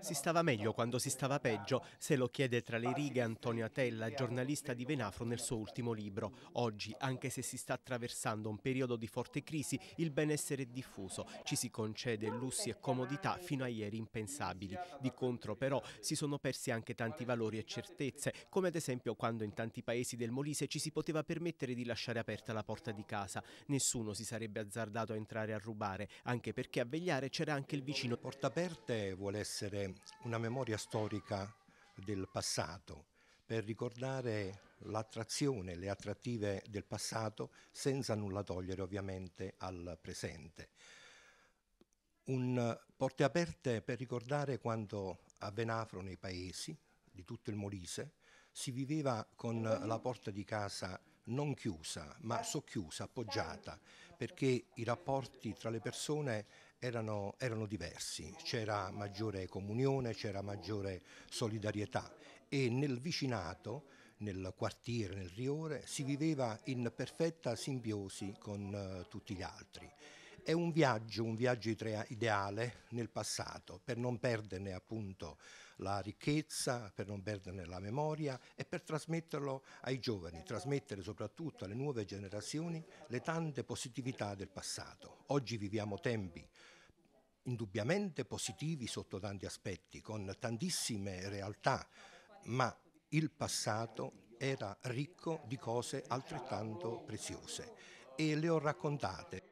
Si stava meglio quando si stava peggio, se lo chiede tra le righe Antonio Atella, giornalista di Venafro nel suo ultimo libro. Oggi, anche se si sta attraversando un periodo di forte crisi, il benessere è diffuso, ci si concede lussi e comodità fino a ieri impensabili. Di contro però si sono persi anche tanti valori e certezze, come ad esempio quando in tanti paesi del Molise ci si poteva permettere di lasciare aperta la porta di casa. Nessuno si sarebbe azzardato a entrare a rubare, anche perché a vegliare c'era anche il vicino. Porta aperte vuole essere una memoria storica del passato, per ricordare l'attrazione, le attrattive del passato, senza nulla togliere ovviamente al presente. Un porte aperte per ricordare quando a Venafro, nei paesi di tutto il Molise, si viveva con la porta di casa non chiusa, ma socchiusa, appoggiata, perché i rapporti tra le persone erano, erano diversi, c'era maggiore comunione, c'era maggiore solidarietà e nel vicinato, nel quartiere, nel Riore, si viveva in perfetta simbiosi con uh, tutti gli altri. È un viaggio, un viaggio ideale nel passato, per non perderne appunto la ricchezza, per non perderne la memoria e per trasmetterlo ai giovani, trasmettere soprattutto alle nuove generazioni le tante positività del passato. Oggi viviamo tempi indubbiamente positivi sotto tanti aspetti, con tantissime realtà, ma il passato era ricco di cose altrettanto preziose e le ho raccontate.